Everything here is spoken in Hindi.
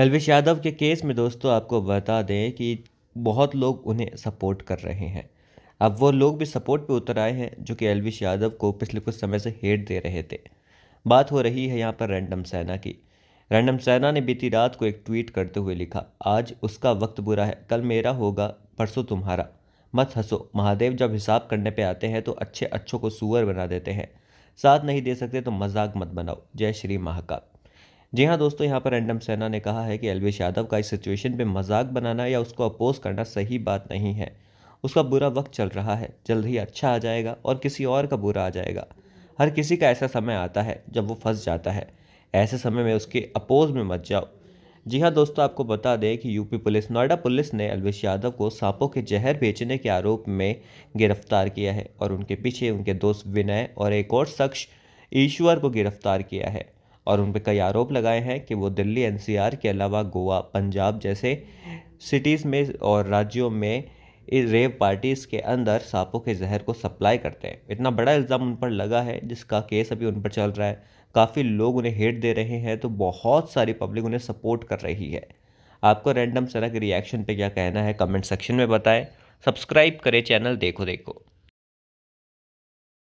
एलविश यादव के केस में दोस्तों आपको बता दें कि बहुत लोग उन्हें सपोर्ट कर रहे हैं अब वो लोग भी सपोर्ट पे उतर आए हैं जो कि एलविश यादव को पिछले कुछ समय से हेट दे रहे थे बात हो रही है यहाँ पर रैंडम सैना की रैंडम सैना ने बीती रात को एक ट्वीट करते हुए लिखा आज उसका वक्त बुरा है कल मेरा होगा परसों तुम्हारा मत हंसो महादेव जब हिसाब करने पे आते हैं तो अच्छे अच्छों को सुअर बना देते हैं साथ नहीं दे सकते तो मजाक मत बनाओ जय श्री महाकाल जी हाँ दोस्तों यहाँ पर रैंडम सेना ने कहा है कि अलवेश यादव का इस सिचुएशन में मजाक बनाना या उसको अपोज करना सही बात नहीं है उसका बुरा वक्त चल रहा है जल्द ही अच्छा आ जाएगा और किसी और का बुरा आ जाएगा हर किसी का ऐसा समय आता है जब वो फंस जाता है ऐसे समय में उसके अपोज में मत जाओ जी हाँ दोस्तों आपको बता दें कि यूपी पुलिस नोएडा पुलिस ने अलवेश यादव को सांपों के जहर बेचने के आरोप में गिरफ्तार किया है और उनके पीछे उनके दोस्त विनय और एक और शख्स ईश्वर को गिरफ्तार किया है और उन पर कई आरोप लगाए हैं कि वो दिल्ली एनसीआर के अलावा गोवा पंजाब जैसे सिटीज़ में और राज्यों में इस रेव पार्टीज़ के अंदर सांपों के जहर को सप्लाई करते हैं इतना बड़ा इल्ज़ाम उन पर लगा है जिसका केस अभी उन पर चल रहा है काफ़ी लोग उन्हें हेट दे रहे हैं तो बहुत सारी पब्लिक उन्हें सपोर्ट कर रही है आपको रैंडम के रिएक्शन पे क्या कहना है कमेंट सेक्शन में बताएं सब्सक्राइब करें चैनल देखो देखो